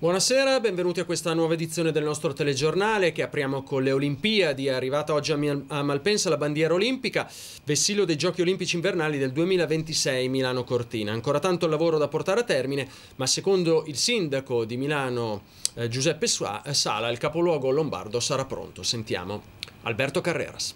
Buonasera, benvenuti a questa nuova edizione del nostro telegiornale che apriamo con le Olimpiadi. È arrivata oggi a Malpensa la bandiera olimpica, vessillo dei Giochi Olimpici Invernali del 2026 Milano-Cortina. Ancora tanto lavoro da portare a termine, ma secondo il sindaco di Milano eh, Giuseppe Sala, il capoluogo lombardo sarà pronto. Sentiamo Alberto Carreras.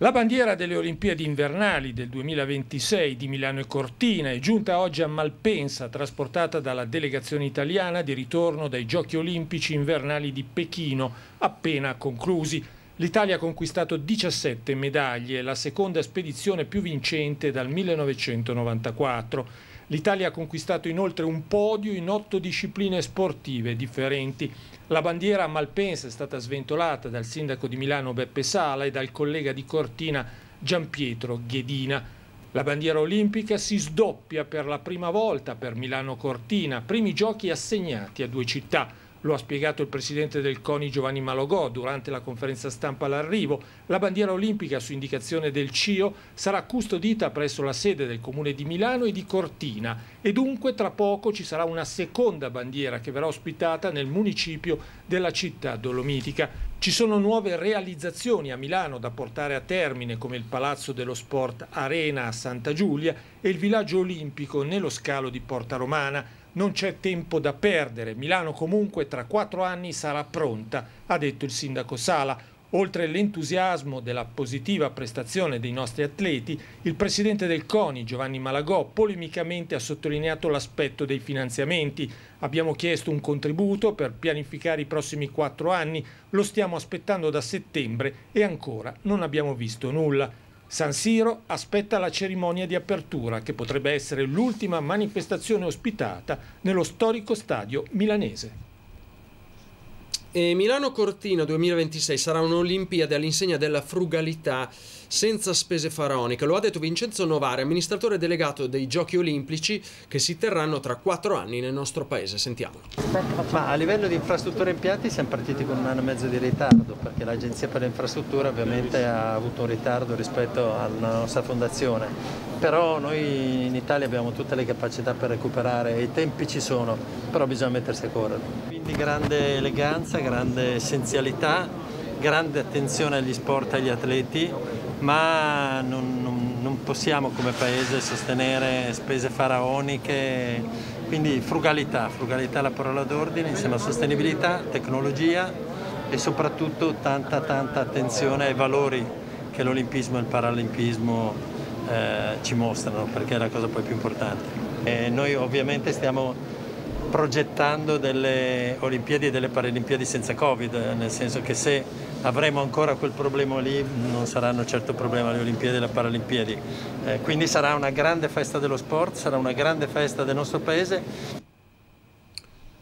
La bandiera delle Olimpiadi invernali del 2026 di Milano e Cortina è giunta oggi a Malpensa, trasportata dalla delegazione italiana di ritorno dai Giochi Olimpici invernali di Pechino, appena conclusi. L'Italia ha conquistato 17 medaglie, la seconda spedizione più vincente dal 1994. L'Italia ha conquistato inoltre un podio in otto discipline sportive differenti. La bandiera a Malpensa è stata sventolata dal sindaco di Milano Beppe Sala e dal collega di Cortina Gianpietro Ghedina. La bandiera olimpica si sdoppia per la prima volta per Milano Cortina, primi giochi assegnati a due città lo ha spiegato il presidente del CONI Giovanni Malogò durante la conferenza stampa all'arrivo, la bandiera olimpica su indicazione del CIO sarà custodita presso la sede del comune di Milano e di Cortina e dunque tra poco ci sarà una seconda bandiera che verrà ospitata nel municipio della città dolomitica. Ci sono nuove realizzazioni a Milano da portare a termine come il Palazzo dello Sport Arena a Santa Giulia e il villaggio olimpico nello scalo di Porta Romana non c'è tempo da perdere, Milano comunque tra quattro anni sarà pronta, ha detto il sindaco Sala. Oltre all'entusiasmo della positiva prestazione dei nostri atleti, il presidente del CONI, Giovanni Malagò, polemicamente ha sottolineato l'aspetto dei finanziamenti. Abbiamo chiesto un contributo per pianificare i prossimi quattro anni, lo stiamo aspettando da settembre e ancora non abbiamo visto nulla. San Siro aspetta la cerimonia di apertura che potrebbe essere l'ultima manifestazione ospitata nello storico stadio milanese. E Milano Cortina 2026 sarà un'Olimpiade all'insegna della frugalità senza spese faraoniche. Lo ha detto Vincenzo Novare, amministratore delegato dei Giochi Olimpici che si terranno tra quattro anni nel nostro paese. Sentiamolo. Ma a livello di infrastrutture e impianti siamo partiti con un anno e mezzo di ritardo perché l'Agenzia per le Infrastrutture ovviamente ha avuto un ritardo rispetto alla nostra fondazione però noi in Italia abbiamo tutte le capacità per recuperare, i tempi ci sono, però bisogna mettersi a correre. Quindi grande eleganza, grande essenzialità, grande attenzione agli sport e agli atleti, ma non, non, non possiamo come paese sostenere spese faraoniche, quindi frugalità, frugalità è la parola d'ordine, insieme a sostenibilità, tecnologia e soprattutto tanta tanta attenzione ai valori che l'olimpismo e il paralimpismo eh, ci mostrano, perché è la cosa poi più importante. E noi ovviamente stiamo progettando delle Olimpiadi e delle Paralimpiadi senza Covid, eh, nel senso che se avremo ancora quel problema lì non saranno certo problema le Olimpiadi e le Paralimpiadi. Eh, quindi sarà una grande festa dello sport, sarà una grande festa del nostro paese.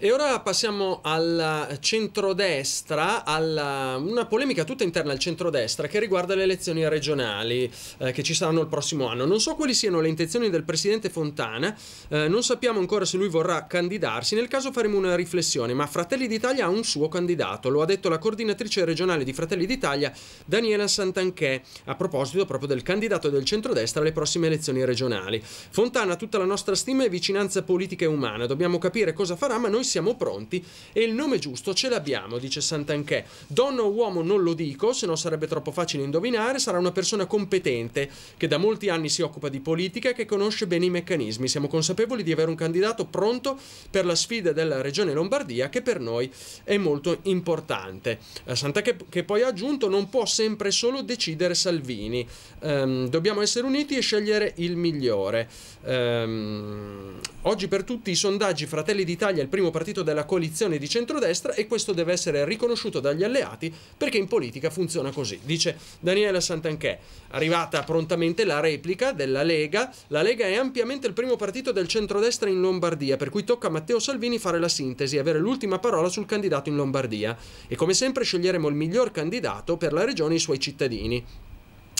E ora passiamo alla centrodestra, alla, una polemica tutta interna al centrodestra che riguarda le elezioni regionali eh, che ci saranno il prossimo anno. Non so quali siano le intenzioni del presidente Fontana, eh, non sappiamo ancora se lui vorrà candidarsi, nel caso faremo una riflessione, ma Fratelli d'Italia ha un suo candidato, lo ha detto la coordinatrice regionale di Fratelli d'Italia Daniela Santanchè a proposito proprio del candidato del centrodestra alle prossime elezioni regionali. Fontana tutta la nostra stima e vicinanza politica e umana, dobbiamo capire cosa farà, ma noi siamo pronti e il nome giusto ce l'abbiamo, dice Santanchè. Donna o uomo non lo dico, se no sarebbe troppo facile indovinare, sarà una persona competente che da molti anni si occupa di politica e che conosce bene i meccanismi. Siamo consapevoli di avere un candidato pronto per la sfida della regione Lombardia che per noi è molto importante. Eh, Santanchè che poi ha aggiunto non può sempre solo decidere Salvini. Um, dobbiamo essere uniti e scegliere il migliore. Um, oggi per tutti i sondaggi Fratelli d'Italia è il primo partito partito della coalizione di centrodestra e questo deve essere riconosciuto dagli alleati perché in politica funziona così. Dice Daniela Santanchè, arrivata prontamente la replica della Lega, la Lega è ampiamente il primo partito del centrodestra in Lombardia, per cui tocca a Matteo Salvini fare la sintesi e avere l'ultima parola sul candidato in Lombardia. E come sempre sceglieremo il miglior candidato per la regione e i suoi cittadini.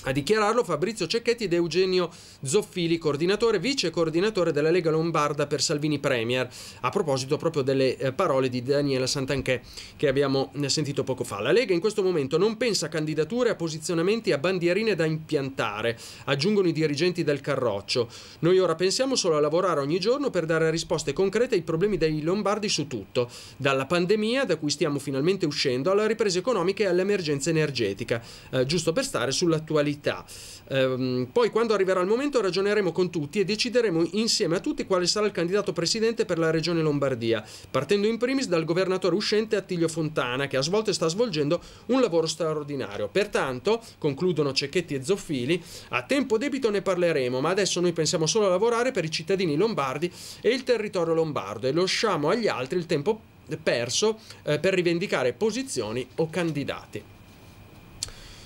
A dichiararlo Fabrizio Cecchetti ed Eugenio Zoffili, coordinatore vice coordinatore della Lega Lombarda per Salvini Premier, a proposito proprio delle eh, parole di Daniela Santanchè che abbiamo eh, sentito poco fa. La Lega in questo momento non pensa a candidature, a posizionamenti, a bandierine da impiantare, aggiungono i dirigenti del Carroccio. Noi ora pensiamo solo a lavorare ogni giorno per dare risposte concrete ai problemi dei lombardi su tutto, dalla pandemia da cui stiamo finalmente uscendo alla ripresa economica e all'emergenza energetica, eh, giusto per stare sull'attualità priorità. Ehm, poi quando arriverà il momento ragioneremo con tutti e decideremo insieme a tutti quale sarà il candidato presidente per la regione Lombardia, partendo in primis dal governatore uscente Attilio Fontana che ha svolto e sta svolgendo un lavoro straordinario. Pertanto, concludono Cecchetti e Zoffili, a tempo debito ne parleremo, ma adesso noi pensiamo solo a lavorare per i cittadini lombardi e il territorio lombardo e lasciamo agli altri il tempo perso eh, per rivendicare posizioni o candidati.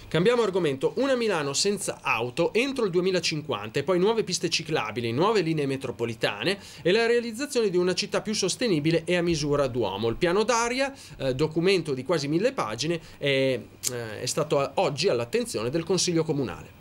Cambiamo argomento, una Milano senza auto entro il 2050 e poi nuove piste ciclabili, nuove linee metropolitane e la realizzazione di una città più sostenibile e a misura d'uomo. Il piano d'aria, eh, documento di quasi mille pagine, è, eh, è stato oggi all'attenzione del Consiglio Comunale.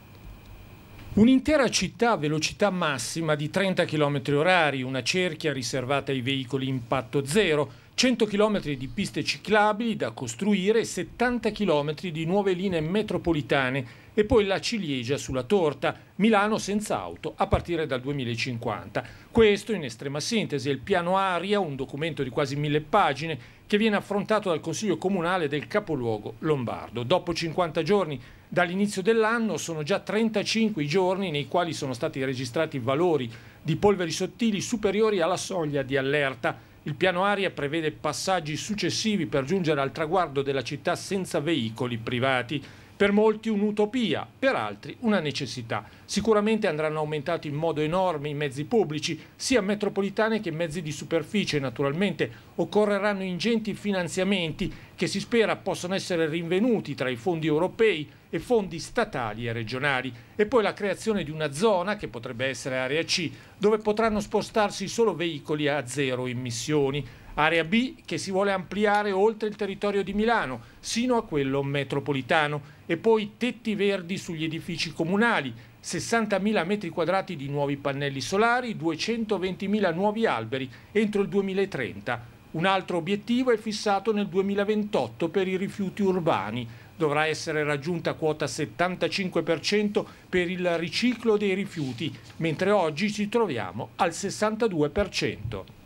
Un'intera città a velocità massima di 30 km orari, una cerchia riservata ai veicoli impatto zero, 100 km di piste ciclabili da costruire, 70 km di nuove linee metropolitane e poi la ciliegia sulla torta, Milano senza auto a partire dal 2050. Questo in estrema sintesi è il piano Aria, un documento di quasi mille pagine che viene affrontato dal Consiglio Comunale del capoluogo lombardo. Dopo 50 giorni dall'inizio dell'anno sono già 35 i giorni nei quali sono stati registrati valori di polveri sottili superiori alla soglia di allerta il piano aria prevede passaggi successivi per giungere al traguardo della città senza veicoli privati per molti un'utopia, per altri una necessità. Sicuramente andranno aumentati in modo enorme i mezzi pubblici, sia metropolitane che mezzi di superficie naturalmente. Occorreranno ingenti finanziamenti che si spera possano essere rinvenuti tra i fondi europei e fondi statali e regionali. E poi la creazione di una zona, che potrebbe essere area C, dove potranno spostarsi solo veicoli a zero emissioni. Area B che si vuole ampliare oltre il territorio di Milano, sino a quello metropolitano e poi tetti verdi sugli edifici comunali, 60.000 metri quadrati di nuovi pannelli solari, 220.000 nuovi alberi entro il 2030. Un altro obiettivo è fissato nel 2028 per i rifiuti urbani. Dovrà essere raggiunta quota 75% per il riciclo dei rifiuti, mentre oggi ci troviamo al 62%.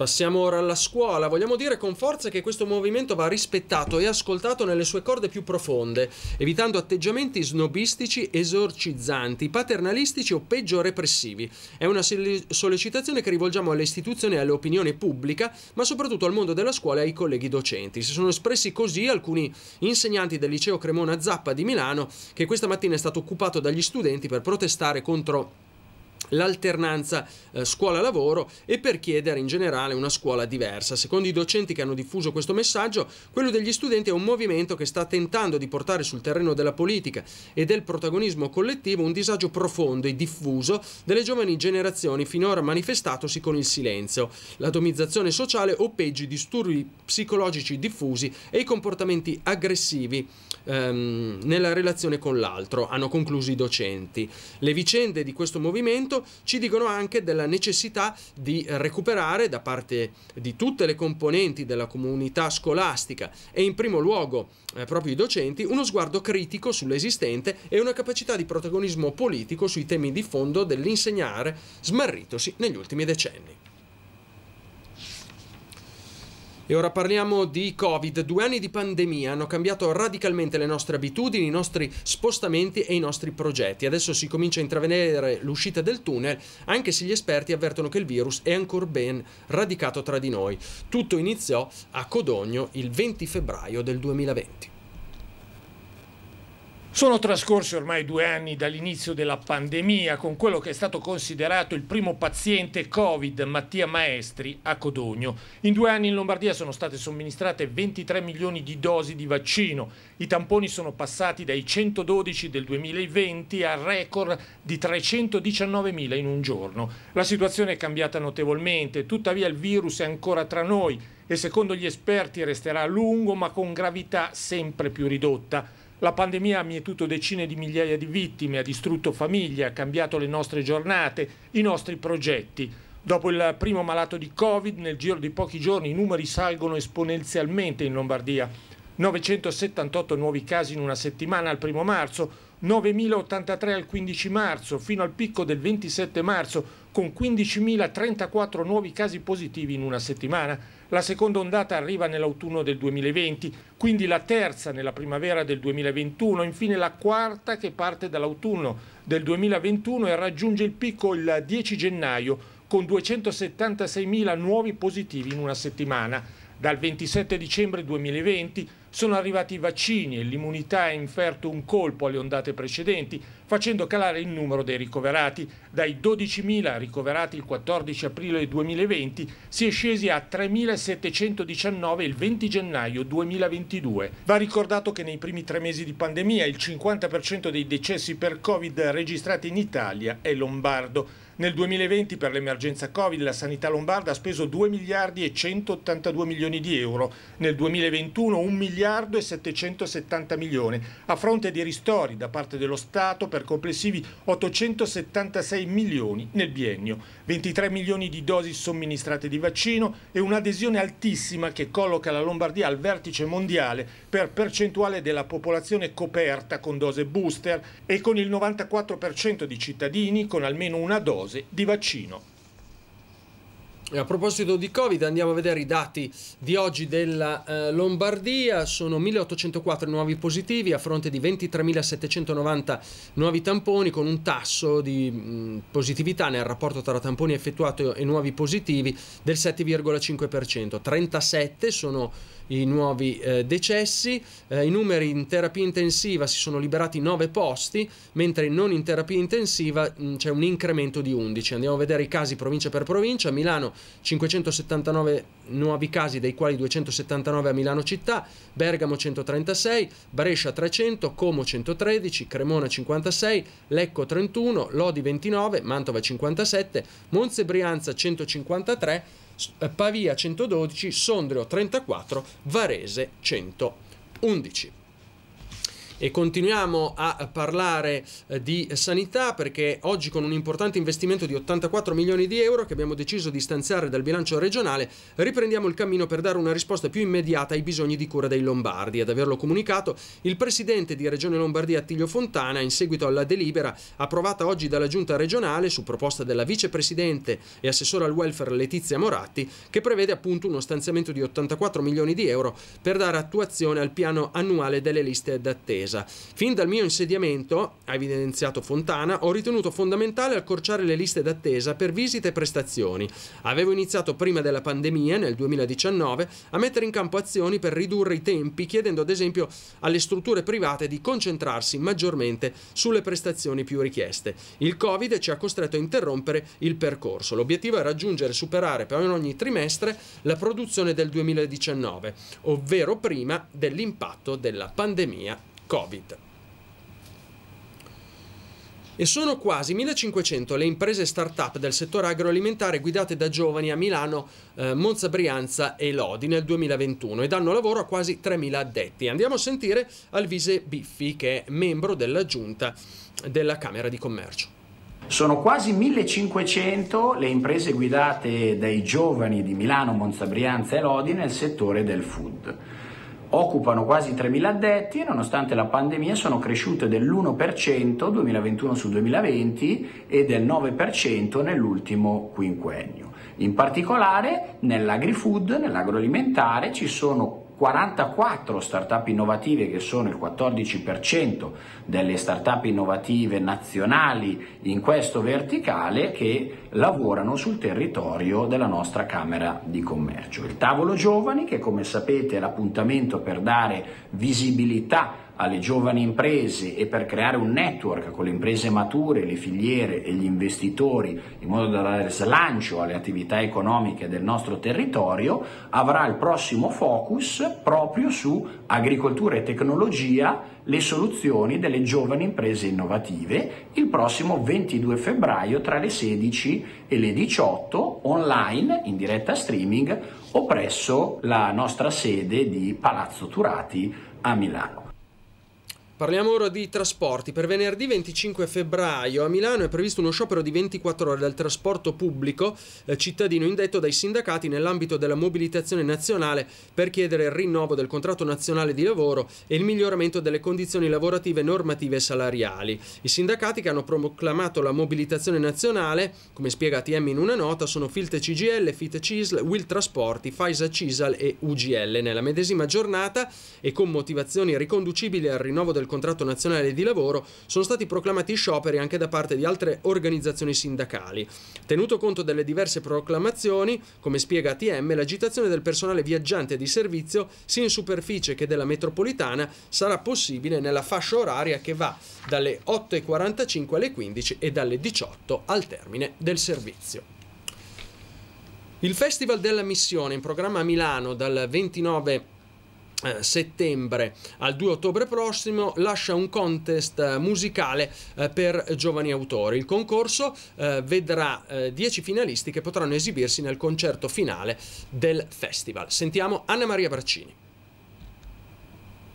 Passiamo ora alla scuola. Vogliamo dire con forza che questo movimento va rispettato e ascoltato nelle sue corde più profonde, evitando atteggiamenti snobistici, esorcizzanti, paternalistici o peggio repressivi. È una sollecitazione che rivolgiamo alle istituzioni e all'opinione pubblica, ma soprattutto al mondo della scuola e ai colleghi docenti. Si sono espressi così alcuni insegnanti del liceo Cremona Zappa di Milano, che questa mattina è stato occupato dagli studenti per protestare contro l'alternanza eh, scuola-lavoro e per chiedere in generale una scuola diversa. Secondo i docenti che hanno diffuso questo messaggio, quello degli studenti è un movimento che sta tentando di portare sul terreno della politica e del protagonismo collettivo un disagio profondo e diffuso delle giovani generazioni finora manifestatosi con il silenzio, l'atomizzazione sociale o peggio i disturbi psicologici diffusi e i comportamenti aggressivi ehm, nella relazione con l'altro, hanno concluso i docenti. Le vicende di questo movimento ci dicono anche della necessità di recuperare da parte di tutte le componenti della comunità scolastica e in primo luogo eh, proprio i docenti uno sguardo critico sull'esistente e una capacità di protagonismo politico sui temi di fondo dell'insegnare smarritosi negli ultimi decenni. E ora parliamo di Covid. Due anni di pandemia hanno cambiato radicalmente le nostre abitudini, i nostri spostamenti e i nostri progetti. Adesso si comincia a intravedere l'uscita del tunnel, anche se gli esperti avvertono che il virus è ancora ben radicato tra di noi. Tutto iniziò a Codogno il 20 febbraio del 2020. Sono trascorsi ormai due anni dall'inizio della pandemia con quello che è stato considerato il primo paziente Covid, Mattia Maestri, a Codogno. In due anni in Lombardia sono state somministrate 23 milioni di dosi di vaccino. I tamponi sono passati dai 112 del 2020 al record di 319 mila in un giorno. La situazione è cambiata notevolmente, tuttavia il virus è ancora tra noi e secondo gli esperti resterà a lungo ma con gravità sempre più ridotta. La pandemia ha mietuto decine di migliaia di vittime, ha distrutto famiglie, ha cambiato le nostre giornate, i nostri progetti. Dopo il primo malato di Covid, nel giro di pochi giorni i numeri salgono esponenzialmente in Lombardia. 978 nuovi casi in una settimana al 1 marzo, 9.083 al 15 marzo, fino al picco del 27 marzo, con 15.034 nuovi casi positivi in una settimana. La seconda ondata arriva nell'autunno del 2020, quindi la terza nella primavera del 2021, infine la quarta che parte dall'autunno del 2021 e raggiunge il picco il 10 gennaio con 276.000 nuovi positivi in una settimana. Dal 27 dicembre 2020 sono arrivati i vaccini e l'immunità ha inferto un colpo alle ondate precedenti, facendo calare il numero dei ricoverati. Dai 12.000 ricoverati il 14 aprile 2020 si è scesi a 3.719 il 20 gennaio 2022. Va ricordato che nei primi tre mesi di pandemia il 50% dei decessi per Covid registrati in Italia è lombardo. Nel 2020 per l'emergenza Covid la sanità lombarda ha speso 2 miliardi e 182 milioni di euro, nel 2021 1 miliardo e 770 milioni, a fronte di ristori da parte dello Stato per per complessivi 876 milioni nel biennio, 23 milioni di dosi somministrate di vaccino e un'adesione altissima che colloca la Lombardia al vertice mondiale per percentuale della popolazione coperta con dose booster e con il 94% di cittadini con almeno una dose di vaccino. A proposito di Covid, andiamo a vedere i dati di oggi della eh, Lombardia. Sono 1.804 nuovi positivi a fronte di 23.790 nuovi tamponi, con un tasso di mh, mm, positività nel rapporto tra tamponi effettuati e nuovi positivi del 7,5%. 37 sono i nuovi eh, decessi. Eh, I numeri in terapia intensiva si sono liberati 9 posti, mentre non in terapia intensiva mm, c'è un incremento di 11. Andiamo a vedere i casi provincia per provincia. Milano 579 nuovi casi, dei quali 279 a Milano città, Bergamo 136, Brescia 300, Como 113, Cremona 56, Lecco 31, Lodi 29, Mantova 57, Monza e Brianza 153, eh, Pavia 112, Sondrio 34, Varese 111 e continuiamo a parlare eh, di sanità perché oggi con un importante investimento di 84 milioni di euro che abbiamo deciso di stanziare dal bilancio regionale riprendiamo il cammino per dare una risposta più immediata ai bisogni di cura dei lombardi. Ad averlo comunicato il presidente di Regione Lombardia Attilio Fontana in seguito alla delibera approvata oggi dalla giunta regionale su proposta della vicepresidente e assessora al welfare Letizia Moratti che prevede appunto uno stanziamento di 84 milioni di euro per dare attuazione al piano annuale delle liste d'attesa difesa. Fin dal mio insediamento, ha evidenziato Fontana, ho ritenuto fondamentale accorciare le liste d'attesa per visite e prestazioni. Avevo iniziato prima della pandemia, nel 2019, a mettere in campo azioni per ridurre i tempi, chiedendo ad esempio alle strutture private di concentrarsi maggiormente sulle prestazioni più richieste. Il Covid ci ha costretto a interrompere il percorso. L'obiettivo è raggiungere e superare per ogni trimestre la produzione del 2019, ovvero prima dell'impatto della pandemia Covid. E sono quasi 1500 le imprese start-up del settore agroalimentare guidate da giovani a Milano, eh, Monza Brianza e Lodi nel 2021 e danno lavoro a quasi 3000 addetti. Andiamo a sentire Alvise Biffi che è membro della giunta della Camera di Commercio. Sono quasi 1500 le imprese guidate dai giovani di Milano, Monza Brianza e Lodi nel settore del food occupano quasi 3.000 addetti e nonostante la pandemia sono cresciute dell'1% 2021 su 2020 e del 9% nell'ultimo quinquennio. In particolare nell'agri-food, nell'agroalimentare, ci sono 44 startup innovative che sono il 14% delle startup innovative nazionali in questo verticale che lavorano sul territorio della nostra Camera di Commercio. Il tavolo giovani che come sapete è l'appuntamento per dare visibilità alle giovani imprese e per creare un network con le imprese mature, le filiere e gli investitori in modo da dare slancio alle attività economiche del nostro territorio, avrà il prossimo focus proprio su agricoltura e tecnologia, le soluzioni delle giovani imprese innovative, il prossimo 22 febbraio tra le 16 e le 18 online in diretta streaming o presso la nostra sede di Palazzo Turati a Milano. Parliamo ora di trasporti. Per venerdì 25 febbraio a Milano è previsto uno sciopero di 24 ore del trasporto pubblico eh, cittadino indetto dai sindacati nell'ambito della mobilitazione nazionale per chiedere il rinnovo del contratto nazionale di lavoro e il miglioramento delle condizioni lavorative, normative e salariali. I sindacati che hanno proclamato la mobilitazione nazionale, come spiega ATM in una nota, sono FILT CGL, FIT CISL, WIL Trasporti, FAISA CISAL e UGL. Nella medesima giornata e con motivazioni riconducibili al rinnovo del contratto nazionale di lavoro, sono stati proclamati scioperi anche da parte di altre organizzazioni sindacali. Tenuto conto delle diverse proclamazioni, come spiega ATM, l'agitazione del personale viaggiante di servizio sia in superficie che della metropolitana sarà possibile nella fascia oraria che va dalle 8.45 alle 15 e dalle 18 al termine del servizio. Il Festival della Missione in programma a Milano dal 29 eh, settembre al 2 ottobre prossimo lascia un contest eh, musicale eh, per giovani autori. Il concorso vedrà 10 finalisti che potranno esibirsi nel concerto finale del festival. Sentiamo Anna Maria Braccini.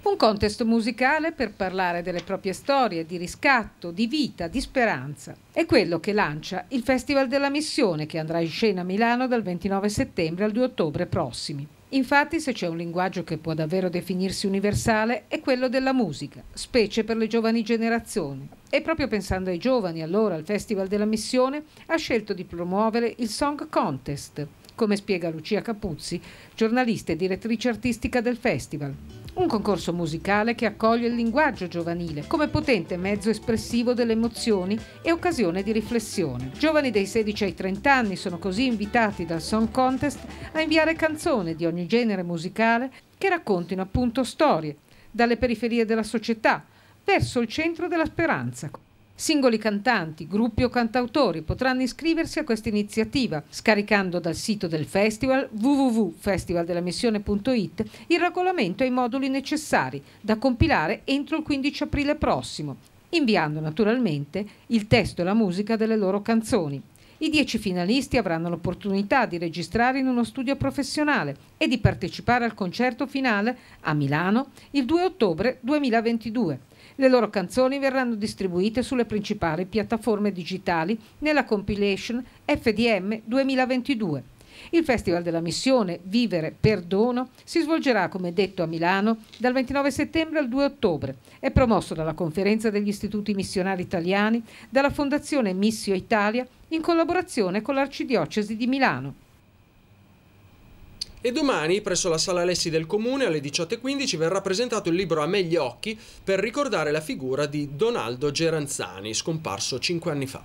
Un contest musicale per parlare delle proprie storie di riscatto, di vita, di speranza. È quello che lancia il Festival della Missione che andrà in scena a Milano dal 29 settembre al 2 ottobre prossimi. Infatti, se c'è un linguaggio che può davvero definirsi universale, è quello della musica, specie per le giovani generazioni. E proprio pensando ai giovani, allora, al Festival della Missione, ha scelto di promuovere il Song Contest, come spiega Lucia Capuzzi, giornalista e direttrice artistica del festival. Un concorso musicale che accoglie il linguaggio giovanile come potente mezzo espressivo delle emozioni e occasione di riflessione. Giovani dai 16 ai 30 anni sono così invitati dal Song Contest a inviare canzoni di ogni genere musicale che raccontino appunto storie, dalle periferie della società verso il centro della speranza. Singoli cantanti, gruppi o cantautori potranno iscriversi a questa iniziativa scaricando dal sito del festival www.festivaldelamissione.it il regolamento e i moduli necessari da compilare entro il 15 aprile prossimo, inviando naturalmente il testo e la musica delle loro canzoni. I dieci finalisti avranno l'opportunità di registrare in uno studio professionale e di partecipare al concerto finale a Milano il 2 ottobre 2022 le loro canzoni verranno distribuite sulle principali piattaforme digitali nella compilation FDM 2022. Il Festival della Missione Vivere Perdono si svolgerà, come detto, a Milano dal 29 settembre al 2 ottobre. È promosso dalla Conferenza degli Istituti Missionari Italiani, dalla Fondazione Missio Italia, in collaborazione con l'Arcidiocesi di Milano e domani presso la Sala Alessi del Comune alle 18.15 verrà presentato il libro A me gli occhi per ricordare la figura di Donaldo Geranzani, scomparso cinque anni fa.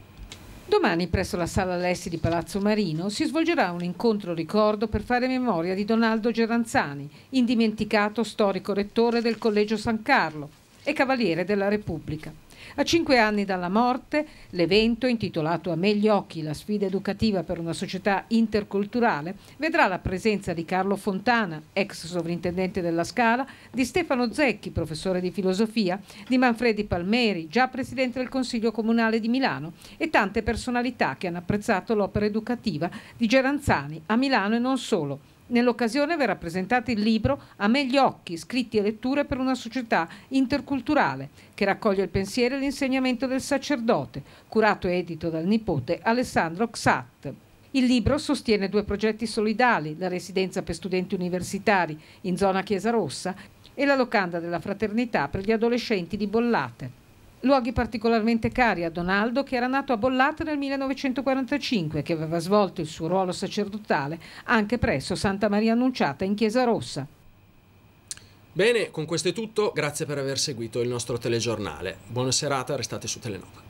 Domani presso la Sala Alessi di Palazzo Marino si svolgerà un incontro ricordo per fare memoria di Donaldo Geranzani, indimenticato storico rettore del Collegio San Carlo, e Cavaliere della Repubblica. A cinque anni dalla morte, l'evento, intitolato A me gli occhi, la sfida educativa per una società interculturale, vedrà la presenza di Carlo Fontana, ex sovrintendente della Scala, di Stefano Zecchi, professore di filosofia, di Manfredi Palmeri, già presidente del Consiglio Comunale di Milano, e tante personalità che hanno apprezzato l'opera educativa di Geranzani a Milano e non solo Nell'occasione verrà presentato il libro A me gli occhi, scritti e letture per una società interculturale, che raccoglie il pensiero e l'insegnamento del sacerdote, curato e edito dal nipote Alessandro Xat. Il libro sostiene due progetti solidali, la residenza per studenti universitari in zona Chiesa Rossa e la locanda della fraternità per gli adolescenti di Bollate. Luoghi particolarmente cari a Donaldo, che era nato a Bollate nel 1945 e che aveva svolto il suo ruolo sacerdotale anche presso Santa Maria Annunciata in Chiesa Rossa. Bene, con questo è tutto, grazie per aver seguito il nostro telegiornale. Buona serata, restate su Telenova.